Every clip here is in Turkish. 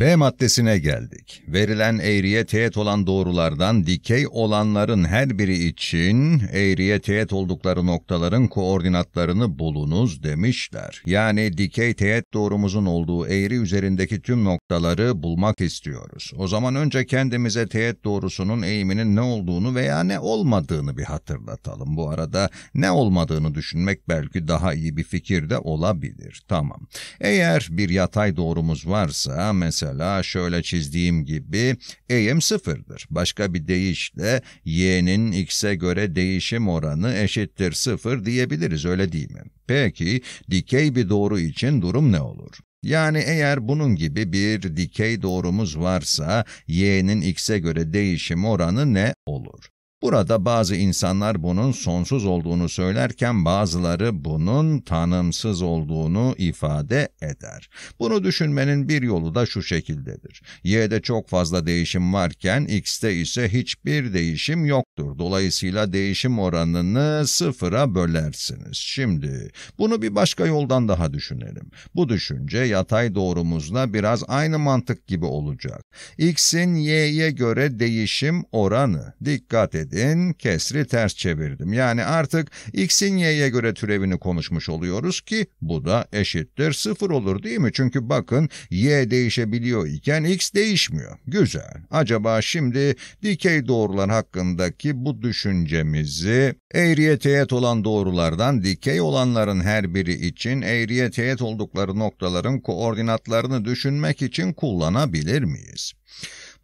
B maddesine geldik. Verilen eğriye teğet olan doğrulardan dikey olanların her biri için eğriye teğet oldukları noktaların koordinatlarını bulunuz demişler. Yani dikey teğet doğrumuzun olduğu eğri üzerindeki tüm noktaları bulmak istiyoruz. O zaman önce kendimize teğet doğrusunun eğiminin ne olduğunu veya ne olmadığını bir hatırlatalım. Bu arada ne olmadığını düşünmek belki daha iyi bir fikir de olabilir. Tamam. Eğer bir yatay doğrumuz varsa mesela Mesela şöyle çizdiğim gibi eğim sıfırdır. Başka bir deyişle y'nin x'e göre değişim oranı eşittir sıfır diyebiliriz öyle değil mi? Peki dikey bir doğru için durum ne olur? Yani eğer bunun gibi bir dikey doğrumuz varsa y'nin x'e göre değişim oranı ne olur? Burada bazı insanlar bunun sonsuz olduğunu söylerken bazıları bunun tanımsız olduğunu ifade eder. Bunu düşünmenin bir yolu da şu şekildedir. Y'de çok fazla değişim varken X'te ise hiçbir değişim yok yoktur. Dolayısıyla değişim oranını sıfıra bölersiniz. Şimdi bunu bir başka yoldan daha düşünelim. Bu düşünce yatay doğrumuzla biraz aynı mantık gibi olacak. X'in Y'ye göre değişim oranı. Dikkat edin kesri ters çevirdim. Yani artık X'in Y'ye göre türevini konuşmuş oluyoruz ki bu da eşittir sıfır olur değil mi? Çünkü bakın Y değişebiliyor iken X değişmiyor. Güzel. Acaba şimdi dikey doğrular hakkındaki ki bu düşüncemizi eğriye teğet olan doğrulardan dikey olanların her biri için eğriye teğet oldukları noktaların koordinatlarını düşünmek için kullanabilir miyiz?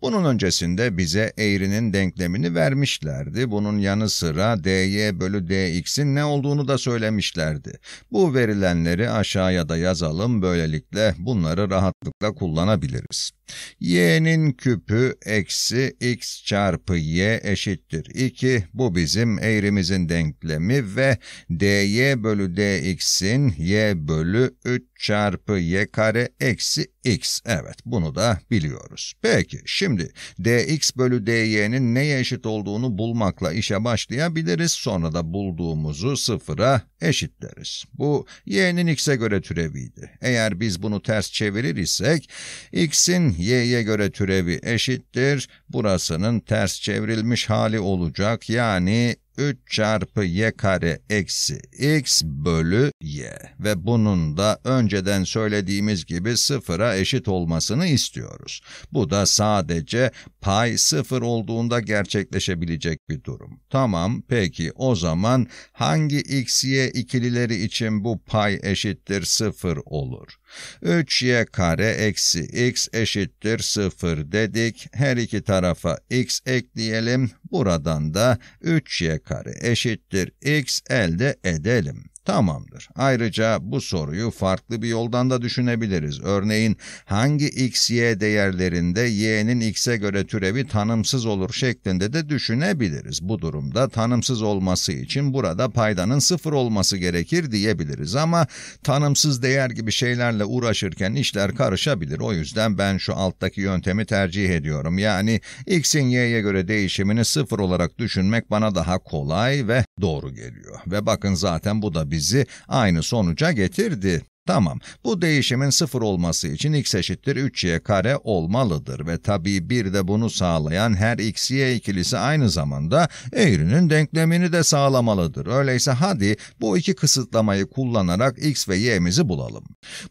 Bunun öncesinde bize eğrinin denklemini vermişlerdi. Bunun yanı sıra dy bölü dx'in ne olduğunu da söylemişlerdi. Bu verilenleri aşağıya da yazalım böylelikle bunları rahatlıkla kullanabiliriz y'nin küpü eksi x çarpı y eşittir 2. Bu bizim eğrimizin denklemi ve dy bölü dx'in y bölü 3 çarpı y kare eksi x. Evet bunu da biliyoruz. Peki şimdi dx bölü dy'nin neye eşit olduğunu bulmakla işe başlayabiliriz. Sonra da bulduğumuzu sıfıra eşitleriz. Bu y'nin x'e göre türeviydi. Eğer biz bunu ters çevirir isek x'in y'ye göre türevi eşittir. Burasının ters çevrilmiş hali olacak yani 3 çarpı y kare eksi x bölü y ve bunun da önceden söylediğimiz gibi sıfıra eşit olmasını istiyoruz. Bu da sadece pay sıfır olduğunda gerçekleşebilecek bir durum. Tamam peki o zaman hangi x y ikilileri için bu pay eşittir sıfır olur? 3y kare eksi x eşittir 0 dedik. Her iki tarafa x ekleyelim. Buradan da 3y kare eşittir x elde edelim. Tamamdır. Ayrıca bu soruyu farklı bir yoldan da düşünebiliriz. Örneğin hangi x, y değerlerinde y'nin x'e göre türevi tanımsız olur şeklinde de düşünebiliriz. Bu durumda tanımsız olması için burada paydanın sıfır olması gerekir diyebiliriz ama tanımsız değer gibi şeylerle uğraşırken işler karışabilir. O yüzden ben şu alttaki yöntemi tercih ediyorum. Yani x'in y'ye göre değişimini sıfır olarak düşünmek bana daha kolay ve doğru geliyor. Ve bakın zaten bu da bir bizi aynı sonuca getirdi. Tamam, bu değişimin sıfır olması için x eşittir 3y kare olmalıdır ve tabii bir de bunu sağlayan her x, y ikilisi aynı zamanda eğrinin denklemini de sağlamalıdır. Öyleyse hadi bu iki kısıtlamayı kullanarak x ve y'mizi bulalım.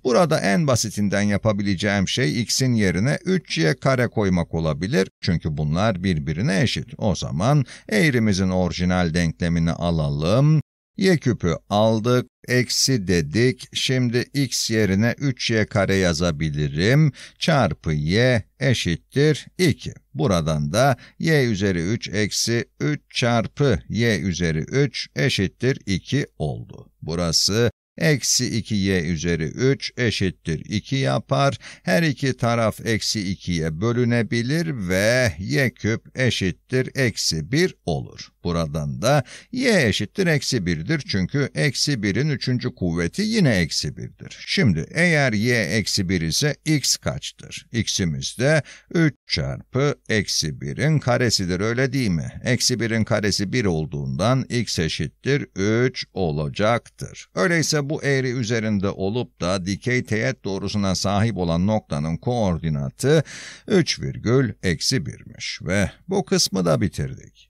Burada en basitinden yapabileceğim şey x'in yerine 3y kare koymak olabilir çünkü bunlar birbirine eşit. O zaman eğrimizin orijinal denklemini alalım Y küpü aldık, eksi dedik, şimdi x yerine 3y kare yazabilirim. Çarpı y eşittir 2. Buradan da y üzeri 3 eksi 3 çarpı y üzeri 3 eşittir 2 oldu. Burası Eksi 2y üzeri 3 eşittir 2 yapar. Her iki taraf eksi 2'ye bölünebilir ve y küp eşittir eksi 1 olur. Buradan da y eşittir eksi 1'dir çünkü eksi 1'in üçüncü kuvveti yine eksi 1'dir. Şimdi eğer y eksi 1 ise x kaçtır? x'imiz de 3 çarpı eksi 1'in karesidir öyle değil mi? Eksi 1'in karesi 1 olduğundan x eşittir 3 olacaktır. Öyleyse bu eğri üzerinde olup da dikey teğet doğrusuna sahip olan noktanın koordinatı 3,-1'miş ve bu kısmı da bitirdik.